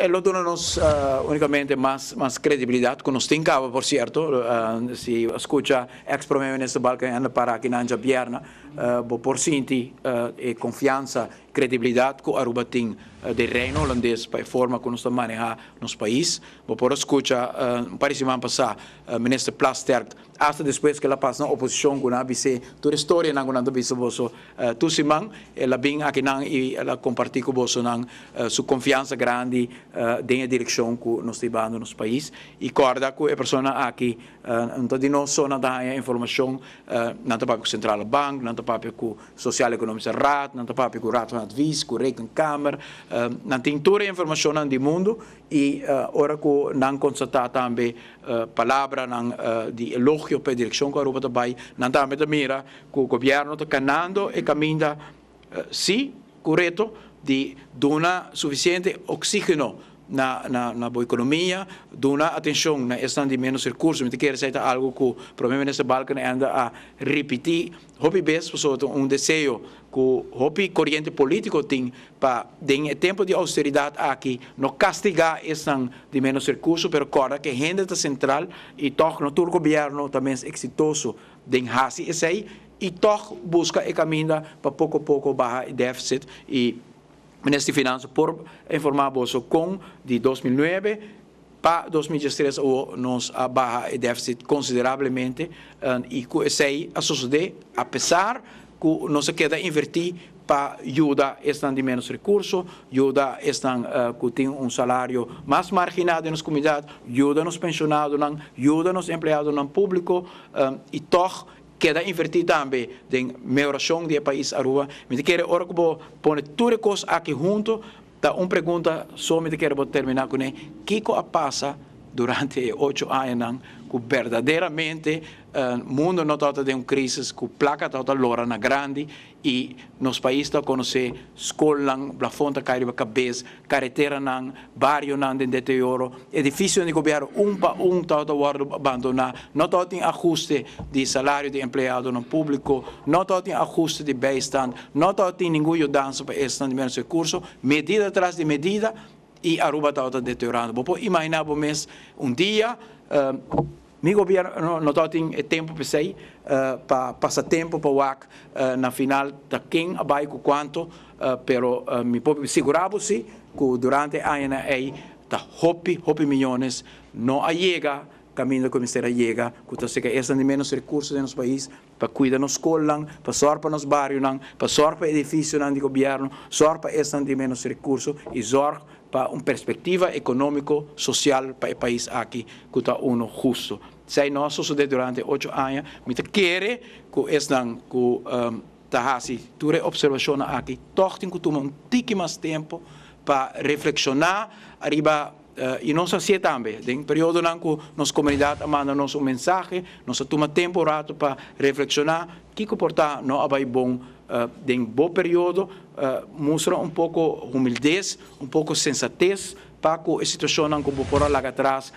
e lo donano uh, eh, únicamente más, más credibilidad con los Tincaba, por cierto. Uh, eh, si escucha ex premier ministro Balkan para que Nanja Bierna, uh, eh, boh, per sentire uh, confianza credibilidade que Aruba tem eh, de reino holandês para a forma como nós estamos manejar nosso país. Mas por escuta, uh, parece que passar, o eh, ministro Plasterk, até depois que ela passa na oposição, com a vice toda a história que ela disse para você, tu se man, ela vem aqui né, e ela compartilha com você né, eh, sua confiança grande uh, na direção que nós estamos dando no nosso país. E corda com a pessoa aqui dat eh, die non zo naar de eh, informatie eh, naar de papie centrale bank, naar de papie sociale economische raad, naar de papie raad van advies, ku rekenkamer, non de tore informatie aan die mondo e ora non nan constatata anche palabra nan di elogio per direzione che Europa tabai, nan tambe da mira il governo sta canando e caminda sì, corretto di donare sufficiente ossigeno na, na, na boa economia, uma atenção na questão de menos recursos, mas quer dizer algo que provavelmente esse balcão anda a repetir. Hopi bes, um desejo que hopi corrente político tem para, em tempo de austeridade aqui, não castigar estão de menos recursos, pero corda que a renda está central e toca no turco governo também é exitoso, den hasi esse aí, e toca busca e caminha para pouco a pouco barra déficit e Ministério de Finanças por informar bolso com de 2009 para 2013 o nos abaixa o déficit consideravelmente e sei a suceder apesar que não se queda invertir para ajudar estão de menos recursos, ajuda estão eh, uh, que um salário mais marginado nas comunidades, ajuda nos pensionados, ajuda nos empregados no público um, e toch queda invertir também de melhoração do país Aruba. Me quero agora que vou pôr tudo coisa aqui junto. Tá uma pergunta só me quero terminar com ele. Que que passa durante oito anos, que verdadeiramente o uh, eh, mundo não está de uma crise, que a placa está agora na grande e nos países está conhecer escola, a fonte cai de cabeça, carretera, não, barrio não de deterioro, edifício de governar um para um está agora abandonar, não está em ajuste de salário de empregado no público, não está em ajuste de bem-estar, não está em nenhuma dança para esse menos tipo recurso, medida atrás de medida, y Aruba estaba deteriorando. Vos imaginar mes um dia uh, meu governo não está tem tempo para sair, uh, para passar tempo para o AC, uh, na final da quem vai com quanto, uh, pero uh, me segurava-se que durante a ANA está hope, hope milhões, não a chega caminho da comissária chega, que está seca essa de menos recursos no nosso país, para cuidar nos escolas, para para nos bairros, para para edifícios de governo, sorpa para de menos recursos e sorpa para uma perspectiva econômico, social para o país aqui, que está uno justo. Sei nós sucedeu durante oito anos, muita quer que estão com um, tahasi, ture observação aqui, tortem que tomar um tique mais tempo para reflexionar arriba uh, e nós assim também. Tem um período em que nossa comunidade manda nos um mensagem, nós toma tempo para reflexionar que comportar não é bom eh, de um bom período, eh, mostra um pouco humildez, um pouco sensatez para que a situação não por lá atrás